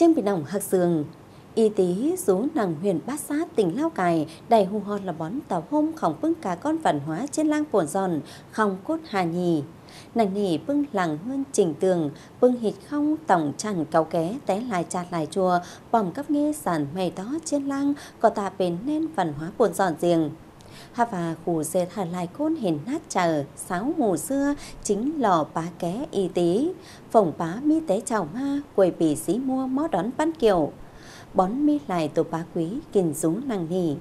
Trên biển nòng hạc sường, y tí rú nàng huyền bát sát tỉnh lao cài đầy hù hòn là bón tàu hôm khổng bưng cả con văn hóa trên lang bổn giòn không cốt hà nhì nàng nỉ bưng làng hơn trình tường bưng hịt không tổng chẳng cao ké té lại chặt lại chùa bòm cấp nghe sàn mày đó trên lang có ta bền nên văn hóa buồn giòn riêng hà và khu dệt hà lại khôn hiền nát chờ sáu ngủ xưa chính lò bá ké y tí phòng bá mi tế chào ma quầy bì xí mua mó đón văn kiều bón mi lại tổ bá quý kình dúng năng nỉ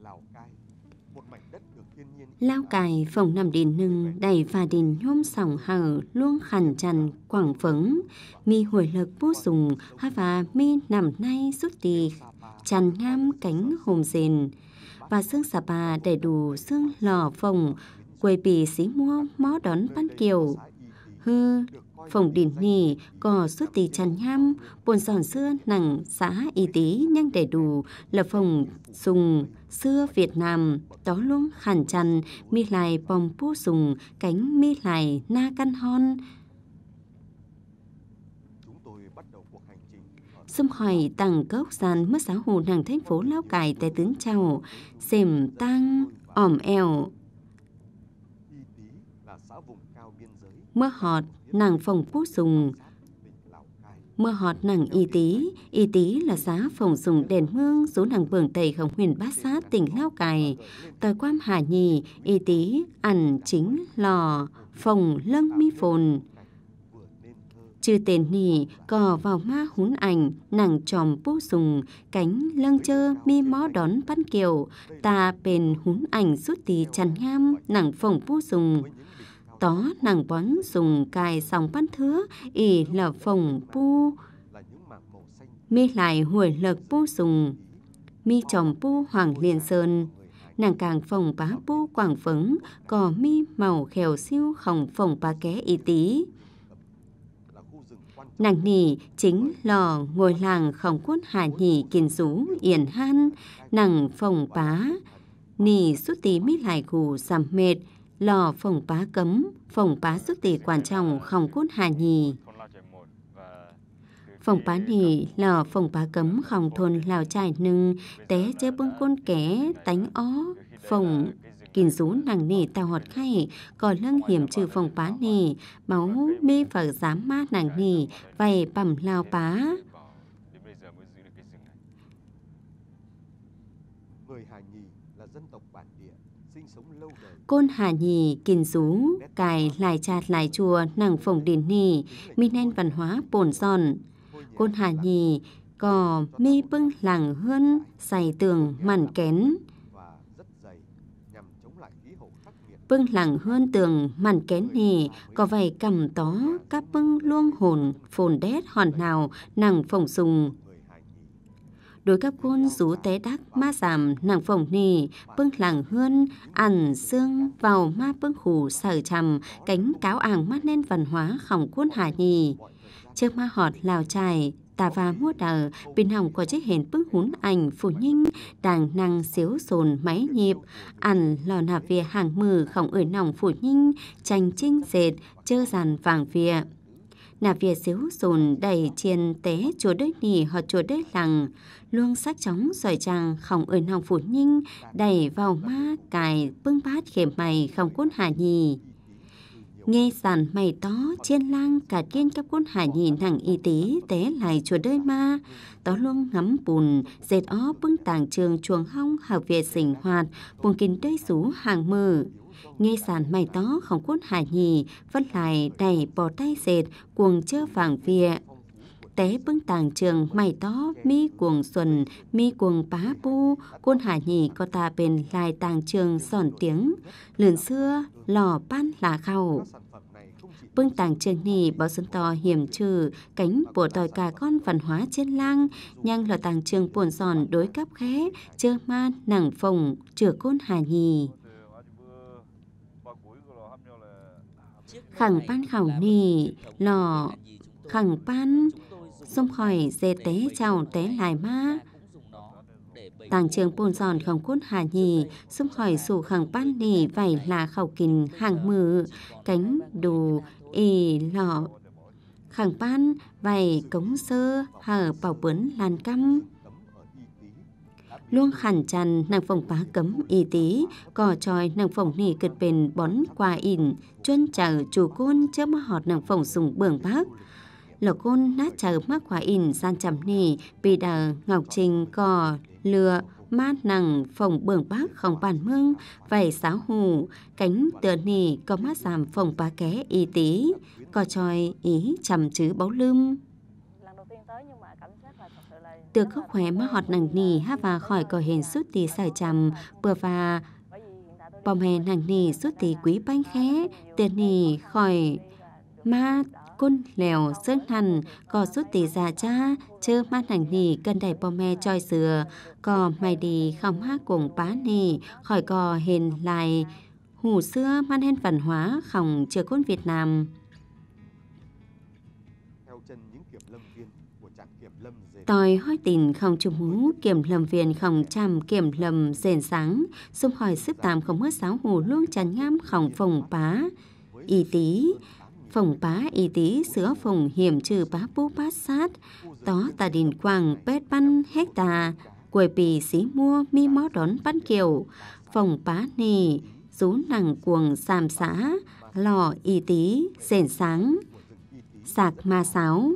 Lào Cai lao cài phòng nằm đền nưng đầy và đền nhôm sòng hở luôn khẩn trần quảng phấn mi hồi lực vô dùng hoa và mi nằm nay rút tì tràn ngam cánh hồn rền và xương xà bà đầy đủ xương lò phòng quầy bì xí mua mó đón ban kiều hư phòng đỉnh nỉ có suốt tì chăn nham buồn giòn xưa nặng xã y tí nhanh đầy đủ là phòng sùng xưa Việt Nam đó luôn hàn chăn mi lại bòm pu sùng cánh mi lại na căn hon xâm hỏi tàng cốc gian mất giáo hồ nàng thành phố lao cải tại tướng chào xềm tăng ỏm eo mưa hót nàng phòng quốc dùng mưa hót nàng y tí y tí là giá phòng dùng đèn hương số nàng bường tây khổng huyền bát sát tỉnh lao cài tới quam hà nhì y tí ẩn chính lò phòng lân mi phồn chư tên nỉ cò vào ma hún ảnh nàng tròm bú dùng cánh lân chơ mi mó đón văn kiều ta bền hún ảnh rút tì chăn ngam nàng phòng bú dùng tó nàng quán dùng cài sòng bắn thứa ỉ là phòng pu mi lại hồi lực pu dùng mi chồng pu hoàng liên sơn nàng càng phòng bá pu quảng phấn cò mi màu khèo siêu khổng phòng bá ké y tí nàng nỉ chính lò ngồi làng khổng quân hà nhỉ kiền rú yển han nàng phòng bá nì suốt tí mít lại gù giảm mệt lò phồng pá cấm, phồng pá sức tỷ quan trọng không cốt hà nhì. Phồng pá nhì lò phồng pá cấm không thôn lào trải nưng, té chế bưng côn ké, tánh ó, phồng kín rú nàng nỉ tàu họt khay cò lưng hiểm trừ phòng pá nỉ máu mi phở giám ma nàng nỉ vầy bẩm lao pá côn hà nhì kìn xuống cài lại chạt lại chùa nàng phồng đền nì mi nen văn hóa bổn son côn hà nhì cò mi bưng làng hơn xài tường màn kén bưng làng hơn tường màn kén nì có vầy cầm tó các bưng luông hồn phồn đét hòn nào nàng phồng sùng đối cấp quân rú té đắc ma giảm nàng phồng nì bưng làng hươn ẩn xương vào ma bưng khủ sở trầm cánh cáo ảng mát nên văn hóa khổng quân hà nhì trước ma họt lào trải tà và mua đờ bình hỏng có chiếc hền bức hún ảnh phủ nhinh đàng năng xíu sồn máy nhịp ăn lò nạp vía hàng mừ khổng ở nòng phủ nhinh chành chinh dệt chơ giàn vàng vía là việc xíu dồn đầy chiên té chùa đế nỉ hoặc chùa đế lằng luôn sắc chóng giỏi chàng không ơn hồng phủ nhinh đẩy vào ma cài bưng bát khề mày không cốt hà nhì nghe sàn mày tó trên lang cả kiên các cuốn hải nhìn thẳng y tí té lại chùa đơi ma tó luôn ngắm bùn dệt ó bưng tàng trường chuồng hong học về sinh hoạt bùn kín đơi xú hàng mờ nghe sàn mày tó không cốt hà nhì vẫn lại đẩy bỏ tay dệt cuồng chơ vàng vịa té bưng tàng trường mày tó mi cuồng xuân mi cuồng bá bu côn hà nhì có ta bên lại tàng trường sòn tiếng lườn xưa lò ban là khẩu bưng tàng trường nì bao dân to hiểm trừ cánh bộ tòi cả con văn hóa trên lang nhang lò tàng trường buồn giòn đối cắp khé chơ man nặng phòng chửa côn hà nhì khẳng pan khảo nì lò khẳng pan xông khỏi dê tế chào tế lại ma tàng trường bồn giòn không cốt hà nhì xông khỏi sủ khẳng pan nì vảy là khẩu kín hàng mừ cánh đồ ê lọ khẳng pan vảy cống sơ hở bảo bướn làn căm luôn khản chăn nàng phòng phá cấm y tí cò tròi nàng phòng nỉ kịch bền bón qua ỉn chuân chờ chủ côn chớp họt nàng phòng dùng bường bác lộc côn nát chờ mắc quả ỉn san chấm nỉ bì đờ ngọc trình cò lừa ma nằng phòng bường bác không bàn mương vảy sáo hù cánh tựa nỉ có mát giảm phòng phá ké y tí cò tròi ý chầm chứ báu lưng từ khóc khỏe mà họt nàng nỉ hát và khỏi cỏ hền suốt tì xài chằm bờ và bom hè nàng nỉ suốt tì quý bánh khé tiền nì khỏi ma côn lèo sơn hằn cò suốt tì già cha chơ ma nàng nì cần đẩy bom hè choi dừa cò mày đi không hát cùng bá nỉ khỏi cò hền lại hủ xưa man hen văn hóa khổng chưa côn Việt Nam. Tôi hỏi tình không trùng hú, kiểm lâm viên không chăm kiểm lâm rền sáng, xung hỏi sức tạm không mất sáu hù luôn chán ngam không phòng bá, y tí, phòng bá y tí sửa phòng hiểm trừ bá bố bá sát, tó tà đình quàng bét băn hecta, quầy bì xí mua mi mó đón bán kiều, phòng bá nì, rú nặng cuồng xàm xã, lò y tí, rền sáng, sạc ma sáu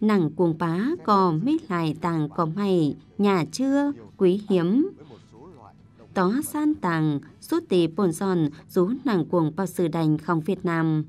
nàng cuồng bá cò mít lại tàng cò mày nhà chưa quý hiếm tó san tàng rút tỷ bồn giòn rú nàng cuồng bao sử đành không Việt Nam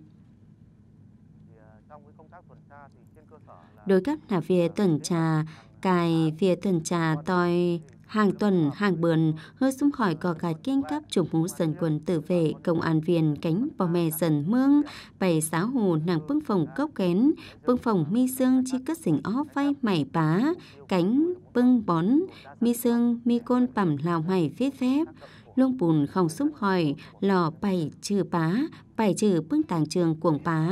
đối cấp là việc tuần trà cài việc tuần trà tôi Hàng tuần, hàng bườn, hơi xung khỏi cò gạt kinh cấp chủ mũ dân quân tử vệ, công an viên cánh bò mè dần mương, bày xá hồ nàng bưng phòng cốc kén, bưng phòng mi dương chi cất dình ó vai mảy bá, cánh bưng bón, mi dương mi côn bẩm lào mày viết phép luông bùn không xung khỏi, lò bày trừ bá, bày trừ bưng tàng trường cuồng bá.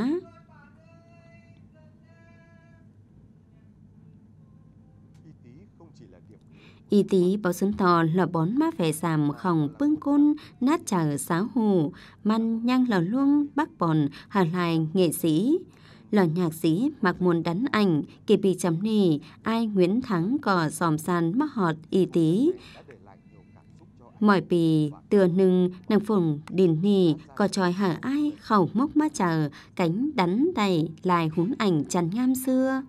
Y tí bó sân tò là bón má vẻ giảm khỏng bưng côn nát trà xá hù, man nhang lò luông bác bòn hà lại nghệ sĩ. Lò nhạc sĩ mặc muôn đắn ảnh, kỳ bị chấm nì, ai Nguyễn Thắng cò dòm sàn mắc họt y tí. Mọi bì, tựa nưng, nàng phùng, đình nì, có tròi hở ai, khẩu mốc má chờ, cánh đắn đầy, lại hún ảnh chắn ngam xưa.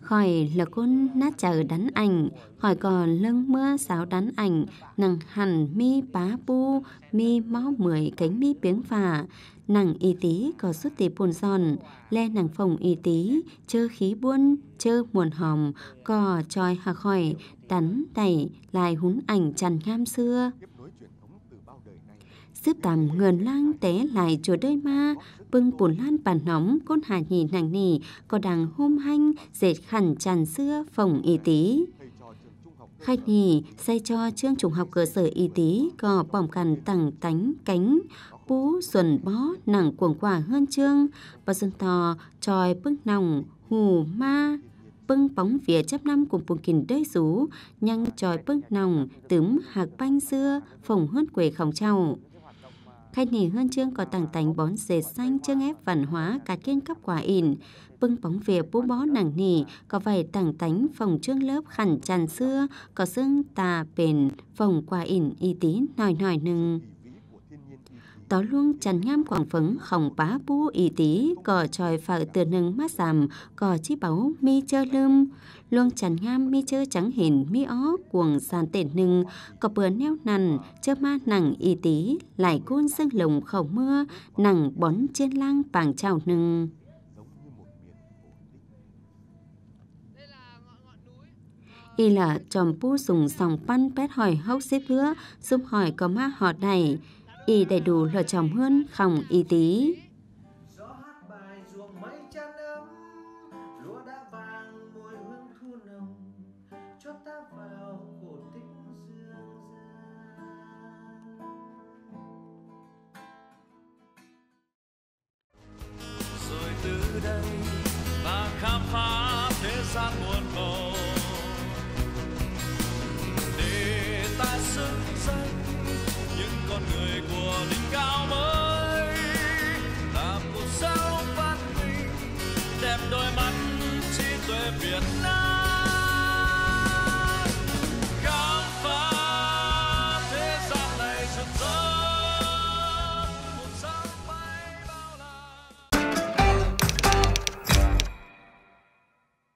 Khỏi à, là con nát chờ đánh ảnh, khỏi còn lưng mưa sáo đánh ảnh, nàng hẳn mi bá bu, mi mó mười cánh mi biếng phà, nàng y tí có xuất tế buồn giòn, le nàng phòng y tí, chơ khí buôn, chơ muồn hòm, cò tròi hà khỏi, tắn tẩy, lại hún ảnh trần ngam xưa xếp tầm ngườn lang té lại chỗ đây ma bưng bùn lan bàn nóng con hà nhì nàng nỉ có đằng hôm hanh dệt khẩn tràn xưa phòng y tí khách nhì xây cho chương trùng học cơ sở y tí có bỏng cằn tặng tánh cánh bú xuân bó nặng cuồng quả hơn trương và dân tò tròi bưng nòng hù ma bưng bóng vía chấp năm cùng buồn kình đơi rú nhăng tròi bưng nòng tửm hạc banh xưa phồng hơn quề khổng trào khai nỉ hơn chương có tặng tánh bón dệt xanh chương ép văn hóa cả kiên cấp quả in. Bưng bóng về bố bó nặng nỉ có vầy tặng tánh phòng trương lớp khẳng tràn xưa có xương tà bền phòng quả in y tí nòi nòi nừng tó luôn chẳng ngam quảng phấn hỏng bá bu y tí cò tròi phở từ nâng mát giảm cò chi báu mi chơ lơm luôn chẳng ngam mi chơ trắng hình mi ó cuồng sàn tển nâng cò bừa neo nằn chơ ma nặng y tí lại côn sương lồng khẩu mưa nặng bón trên lang bảng trào nâng y là chòm pu dùng sòng pan pét hỏi hốc xếp hứa giúp hỏi có ma họ này y đầy đủ lò chồng hơn không y tí. Rồi từ đây ta khám phá thế gian muôn màu